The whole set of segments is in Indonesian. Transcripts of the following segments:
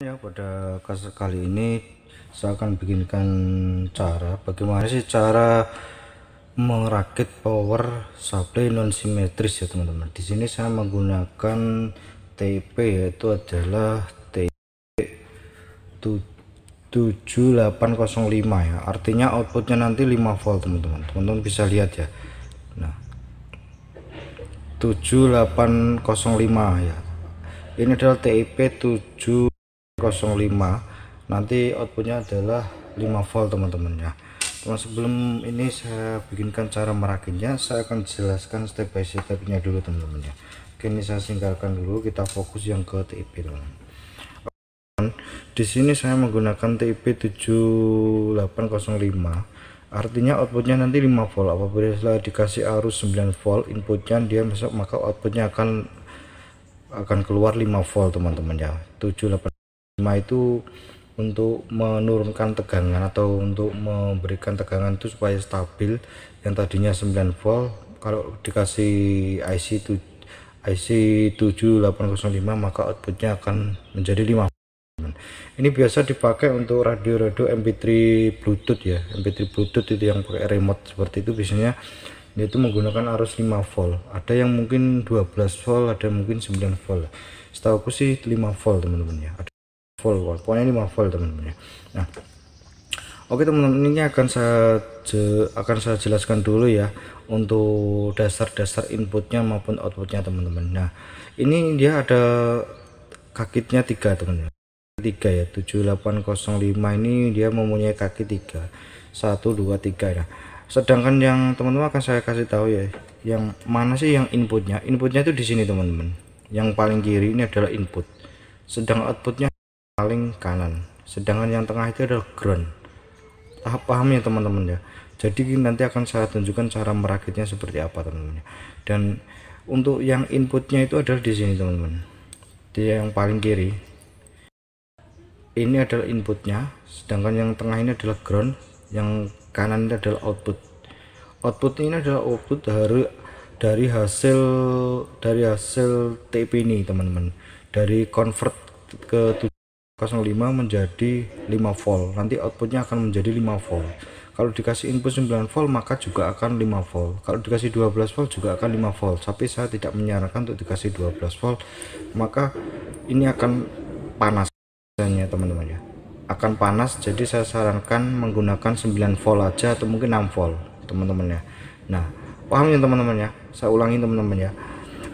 Ya, pada kasus kali ini saya akan bikinkan cara bagaimana sih cara merakit power supply non simetris ya teman-teman. Di sini saya menggunakan TP yaitu adalah TP 7805 ya. Artinya outputnya nanti 5 volt teman-teman. Teman-teman bisa lihat ya. Nah. 7805 ya. Ini adalah TIP 7 05 nanti outputnya adalah 5 volt teman-teman ya teman sebelum ini saya bikinkan cara merakitnya saya akan jelaskan step by stepnya dulu teman-teman ya Oke ini saya singgalkan dulu kita fokus yang ke TIP teman, -teman. Di sini saya menggunakan TIP 7805 artinya outputnya nanti 5 volt apabila dikasih arus 9 volt inputnya dia masuk maka outputnya akan akan keluar 5 volt teman-teman ya 7805 itu untuk menurunkan tegangan atau untuk memberikan tegangan itu supaya stabil yang tadinya 9 volt kalau dikasih IC 7 IC 7805 maka outputnya akan menjadi 5 volt. ini biasa dipakai untuk radio-radio MP3 Bluetooth ya MP3 Bluetooth itu yang pakai remote seperti itu biasanya itu menggunakan arus 5 volt ada yang mungkin 12 volt ada yang mungkin 9 volt setahu aku sih 5 volt teman-teman ya ada full wallpoint ini mau full teman-teman ya nah Oke teman-teman ini akan saya akan saya jelaskan dulu ya untuk dasar-dasar inputnya maupun outputnya teman-teman. Nah ini dia ada kakitnya tiga teman-teman. Tiga ya 7805 ini dia mempunyai kaki tiga satu dua tiga ya. Sedangkan yang teman-teman akan saya kasih tahu ya yang mana sih yang inputnya? Inputnya itu di sini teman-teman. Yang paling kiri ini adalah input. Sedang outputnya paling kanan sedangkan yang tengah itu adalah ground tahap paham ya teman-teman ya jadi nanti akan saya tunjukkan cara merakitnya seperti apa teman-teman ya. dan untuk yang inputnya itu adalah di sini teman-teman di yang paling kiri ini adalah inputnya sedangkan yang tengah ini adalah ground yang kanan ini adalah output output ini adalah output dari dari hasil dari hasil TP ini teman-teman dari convert ke 0,5 menjadi 5 volt nanti outputnya akan menjadi 5 volt kalau dikasih input 9 volt maka juga akan 5 volt kalau dikasih 12 volt juga akan 5 volt tapi saya tidak menyarankan untuk dikasih 12 volt maka ini akan panas teman-teman ya akan panas jadi saya sarankan menggunakan 9 volt aja atau mungkin 6 volt teman-teman ya nah paham ya teman-teman ya saya ulangi teman-teman ya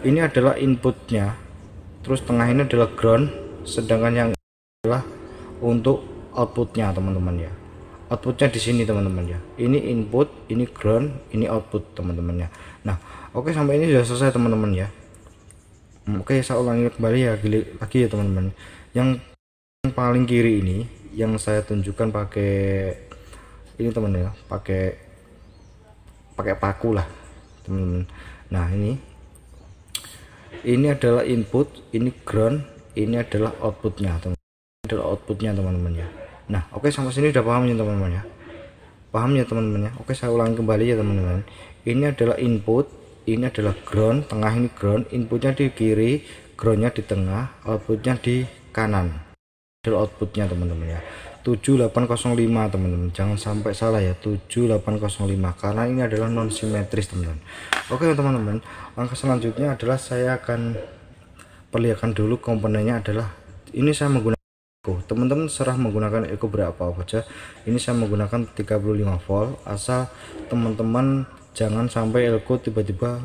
ini adalah inputnya terus tengah ini adalah ground sedangkan yang adalah untuk outputnya teman-teman ya outputnya di sini teman-teman ya ini input ini ground ini output teman-teman ya nah oke okay, sampai ini sudah selesai teman-teman ya hmm, oke okay, saya ulangi kembali ya lagi ya teman-teman yang paling kiri ini yang saya tunjukkan pakai ini teman, -teman ya pakai pakai paku lah teman-teman nah ini ini adalah input ini ground ini adalah outputnya teman, -teman adalah outputnya teman-teman ya nah oke okay, sampai sini udah paham ya teman-teman ya paham ya teman-teman ya oke okay, saya ulangi kembali ya teman-teman ini adalah input ini adalah ground tengah ini ground inputnya di kiri groundnya di tengah outputnya di kanan adalah outputnya teman-teman ya 7805 teman-teman jangan sampai salah ya 7805 karena ini adalah non simetris teman-teman oke teman-teman langkah selanjutnya adalah saya akan perlihatkan dulu komponennya adalah ini saya menggunakan eco teman-teman serah menggunakan eco berapa saja ini saya menggunakan 35 volt asal teman-teman jangan sampai elko tiba-tiba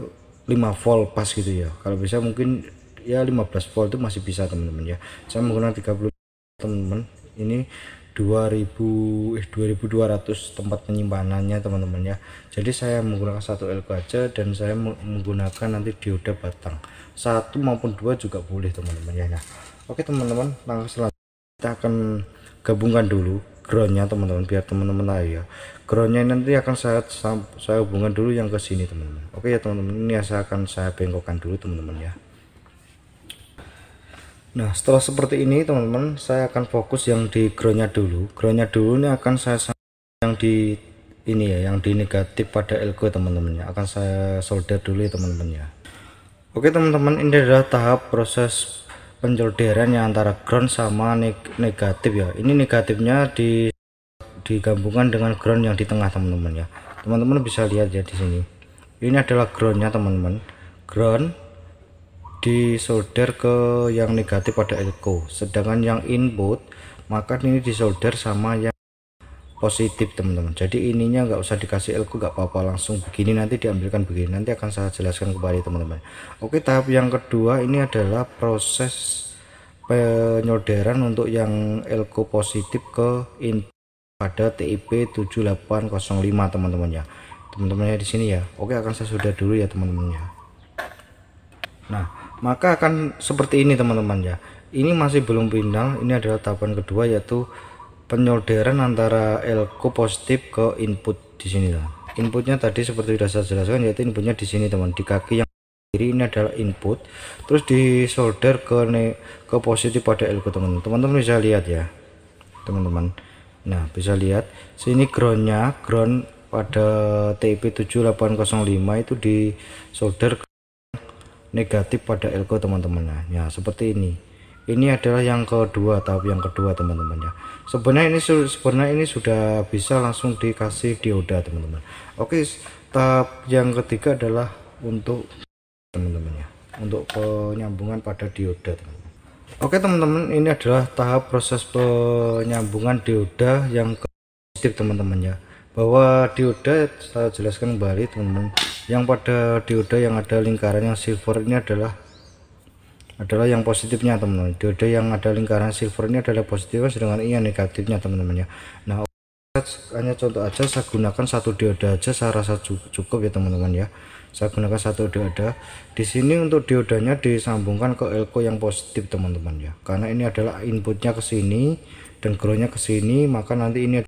5 volt pas gitu ya kalau bisa mungkin ya 15 volt itu masih bisa teman-teman ya saya menggunakan 30 teman-teman ini 2000 eh 2200 tempat penyimpanannya teman-teman ya jadi saya menggunakan satu elko aja dan saya menggunakan nanti dioda batang satu maupun dua juga boleh teman-teman ya nah oke teman-teman langkah selanjutnya kita akan gabungkan dulu groundnya teman-teman biar teman-teman tahu ya groundnya nanti akan saya saya hubungkan dulu yang ke sini teman-teman oke ya teman-teman ini saya akan saya bengkokkan dulu teman-teman ya nah setelah seperti ini teman-teman saya akan fokus yang di groundnya dulu groundnya dulu ini akan saya yang di ini ya yang di negatif pada elko teman-teman ya akan saya solder dulu ya teman-teman ya oke teman-teman ini adalah tahap proses pencederan yang antara ground sama neg negatif ya ini negatifnya di digabungkan dengan ground yang di tengah teman-teman ya teman-teman bisa lihat ya di sini ini adalah groundnya teman-teman ground disolder ke yang negatif pada echo sedangkan yang input maka ini disolder sama yang positif teman-teman jadi ininya nggak usah dikasih elko nggak apa-apa langsung begini nanti diambilkan begini nanti akan saya jelaskan kembali teman-teman oke tahap yang kedua ini adalah proses penyodaran untuk yang elko positif ke in pada TIP 7805 teman-teman ya teman-temannya di sini ya oke akan saya sudah dulu ya teman-teman ya nah maka akan seperti ini teman-teman ya ini masih belum final ini adalah tahapan kedua yaitu penyolderan antara elko positif ke input di sini lah. Inputnya tadi seperti sudah saya jelaskan yaitu inputnya di sini teman di kaki yang kiri ini adalah input terus disolder ke ke positif pada elko teman. Teman-teman bisa lihat ya teman-teman. Nah bisa lihat sini groundnya ground pada TIP 7805 itu disolder negatif pada elko teman-teman. Nah ya, seperti ini ini adalah yang kedua tahap yang kedua teman-teman ya sebenarnya ini sebenarnya ini sudah bisa langsung dikasih dioda teman-teman oke tahap yang ketiga adalah untuk teman-teman ya untuk penyambungan pada dioda teman-teman oke teman-teman ini adalah tahap proses penyambungan dioda yang listrik teman-teman ya bahwa dioda saya jelaskan kembali teman-teman yang pada dioda yang ada lingkaran yang silver ini adalah adalah yang positifnya teman-teman diode yang ada lingkaran silver ini adalah positifnya sedangkan ini yang negatifnya teman-teman ya nah hanya contoh aja saya gunakan satu dioda aja saya rasa cukup ya teman-teman ya saya gunakan satu dioda. di sini untuk diodanya disambungkan ke elko yang positif teman-teman ya karena ini adalah inputnya ke sini dan groundnya ke sini maka nanti ini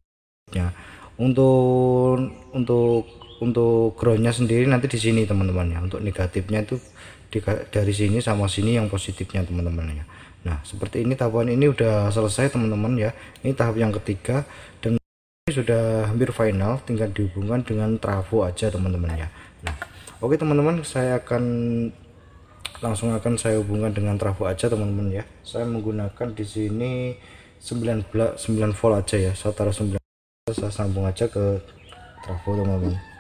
ya untuk untuk untuk groundnya sendiri nanti di sini teman-teman ya untuk negatifnya itu di, dari sini sama sini yang positifnya teman-teman ya nah seperti ini tahapan ini udah selesai teman-teman ya ini tahap yang ketiga dan ini sudah hampir final tinggal dihubungkan dengan trafo aja teman-teman ya nah oke teman-teman saya akan langsung akan saya hubungkan dengan trafo aja teman-teman ya saya menggunakan di sini 9 9 volt aja ya saya taruh 9 saya sambung aja ke trafo teman-teman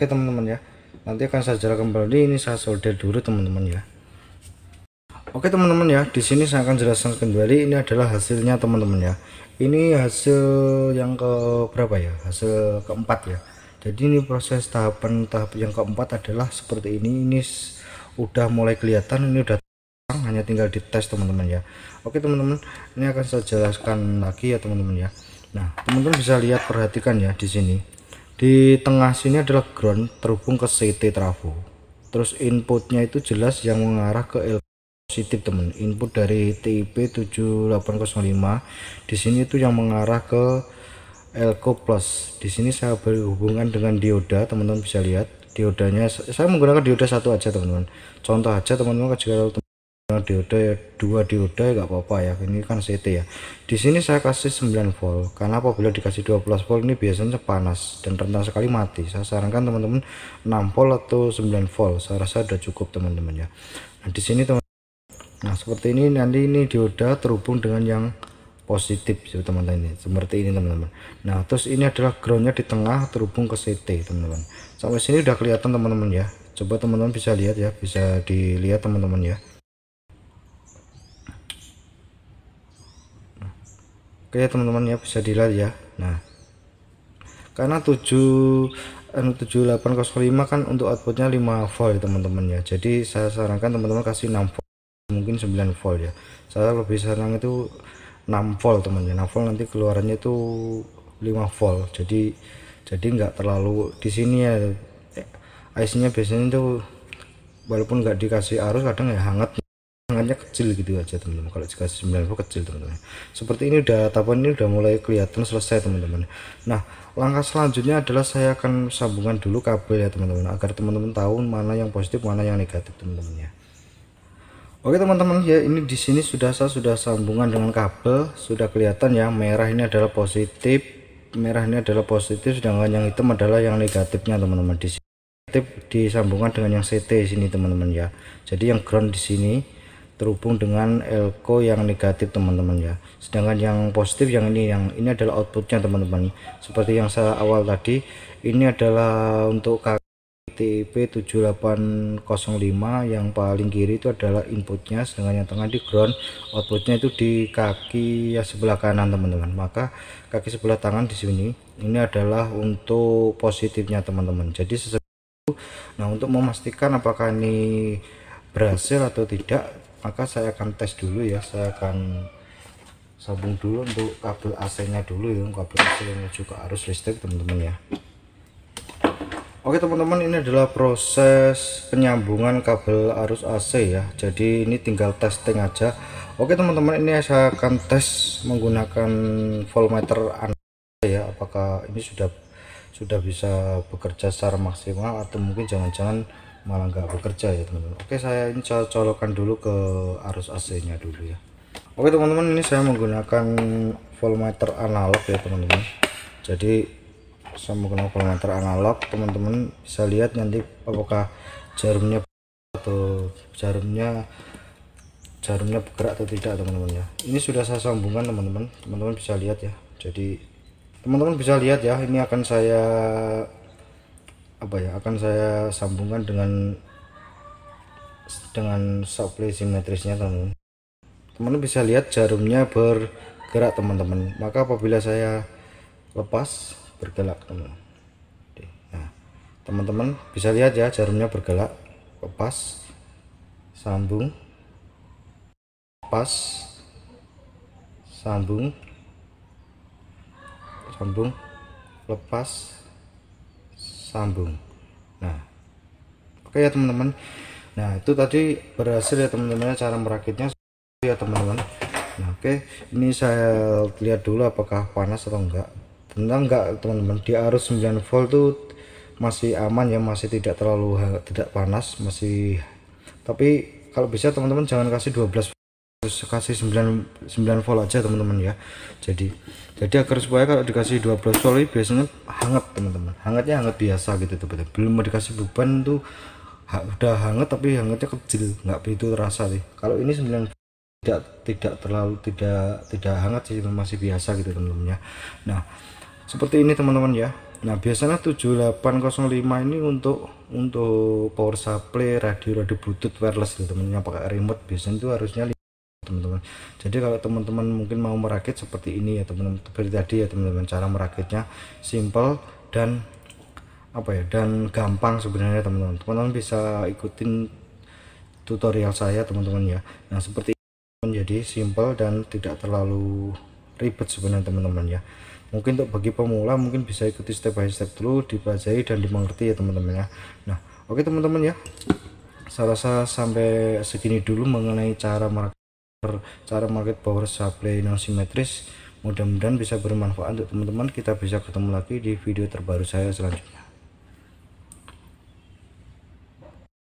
oke teman-teman ya nanti akan saya jelaskan kembali ini saya solder dulu teman-teman ya Oke teman-teman ya, di sini saya akan jelaskan kembali ini adalah hasilnya teman-teman ya. Ini hasil yang ke berapa ya? Hasil keempat ya. Jadi ini proses tahapan tahap yang keempat adalah seperti ini. Ini udah mulai kelihatan, ini udah terang, hanya tinggal dites teman-teman ya. Oke teman-teman, ini akan saya jelaskan lagi ya teman-teman ya. Nah, teman-teman bisa lihat perhatikan ya di sini di tengah sini adalah ground terhubung ke CT trafo terus inputnya itu jelas yang mengarah ke L positif teman input dari TIP 7805 di sini itu yang mengarah ke elko plus di sini saya berhubungan dengan dioda teman-teman bisa lihat diodanya saya menggunakan dioda satu aja teman-teman contoh aja teman-teman jika teman dioda ya dua dioda ya apa-apa ya ini kan CT ya di sini saya kasih 9 volt karena apabila dikasih 12 volt ini biasanya panas dan rentan sekali mati saya sarankan teman-teman 6 volt atau 9 volt saya rasa sudah cukup teman-teman ya nah di sini teman nah seperti ini nanti ini dioda terhubung dengan yang positif ya, teman-teman ini seperti ini teman-teman nah terus ini adalah groundnya di tengah terhubung ke CT teman-teman sampai sini udah kelihatan teman-teman ya coba teman-teman bisa lihat ya bisa dilihat teman-teman ya Oke teman-teman ya bisa dilihat ya nah karena 7 7805 anu, kan untuk outputnya 5 volt ya, teman-teman ya jadi saya sarankan teman-teman kasih 6 volt mungkin 9 volt ya saya lebih sarankan itu 6 volt teman-teman 6 ya. volt nanti keluarannya itu 5 volt jadi jadi nggak terlalu di sini ya eh, IC nya biasanya itu walaupun nggak dikasih arus kadang ya hangat tangannya kecil gitu aja teman-teman kalau dikasih 90 kecil teman-teman seperti ini udah tapan ini udah mulai kelihatan selesai teman-teman nah langkah selanjutnya adalah saya akan sambungan dulu kabel ya teman-teman agar teman-teman tahu mana yang positif mana yang negatif teman-teman ya Oke teman-teman ya ini di sini sudah saya sudah sambungan dengan kabel sudah kelihatan ya merah ini adalah positif merah ini adalah positif sedangkan yang hitam adalah yang negatifnya teman-teman di sini disambungkan dengan yang CT sini teman-teman ya jadi yang ground di sini terhubung dengan elko yang negatif teman-teman ya sedangkan yang positif yang ini yang ini adalah outputnya teman-teman seperti yang saya awal tadi ini adalah untuk KTP 7805 yang paling kiri itu adalah inputnya sedangkan yang tengah di ground outputnya itu di kaki ya sebelah kanan teman-teman maka kaki sebelah tangan di sini ini adalah untuk positifnya teman-teman jadi sesuatu. nah untuk memastikan apakah ini berhasil atau tidak maka saya akan tes dulu ya saya akan sambung dulu untuk kabel AC nya dulu ya kabel AC yang juga arus listrik teman-teman ya Oke teman-teman ini adalah proses penyambungan kabel arus AC ya jadi ini tinggal testing aja Oke teman-teman ini saya akan tes menggunakan voltmeter Anda ya apakah ini sudah sudah bisa bekerja secara maksimal atau mungkin jangan-jangan malah nggak bekerja ya teman-teman oke saya ini colokan dulu ke arus AC nya dulu ya oke teman-teman ini saya menggunakan voltmeter analog ya teman-teman jadi saya menggunakan voltmeter analog teman-teman bisa lihat nanti apakah jarumnya atau jarumnya jarumnya bergerak atau tidak teman-teman ya ini sudah saya sambungkan teman-teman teman-teman bisa lihat ya jadi teman-teman bisa lihat ya ini akan saya apa ya akan saya sambungkan dengan dengan supply simetrisnya teman-teman teman-teman bisa lihat jarumnya bergerak teman-teman maka apabila saya lepas bergelak teman-teman nah teman-teman bisa lihat ya jarumnya bergelak lepas sambung lepas sambung sambung lepas sambung nah oke ya teman-teman nah itu tadi berhasil ya teman-teman ya, cara merakitnya ya teman-teman nah, oke ini saya lihat dulu apakah panas atau enggak tentang enggak teman-teman di arus 9 volt tuh masih aman ya masih tidak terlalu tidak panas masih tapi kalau bisa teman-teman jangan kasih 12 volt harus kasih 9 9 volt aja teman-teman ya jadi jadi agar supaya kalau dikasih 12 volt biasanya hangat teman-teman hangatnya hangat biasa gitu teman-teman belum dikasih beban tuh udah hangat tapi hangatnya kecil nggak begitu terasa sih kalau ini 9 volt, tidak tidak terlalu tidak tidak hangat sih masih biasa gitu teman-teman ya nah seperti ini teman-teman ya Nah biasanya 7805 ini untuk untuk power supply radio radio bluetooth wireless teman teman-teman pakai remote biasanya itu harusnya teman-teman jadi kalau teman-teman mungkin mau merakit seperti ini ya teman-teman seperti tadi ya teman-teman cara merakitnya simple dan apa ya dan gampang sebenarnya teman-teman teman-teman bisa ikutin tutorial saya teman-teman ya nah seperti menjadi simple dan tidak terlalu ribet sebenarnya teman-teman ya mungkin untuk bagi pemula mungkin bisa ikuti step by step dulu dipelajari dan dimengerti ya teman-teman ya nah oke teman-teman ya saya rasa sampai segini dulu mengenai cara merakit cara market power supply non simetris mudah-mudahan bisa bermanfaat untuk teman-teman kita bisa ketemu lagi di video terbaru saya selanjutnya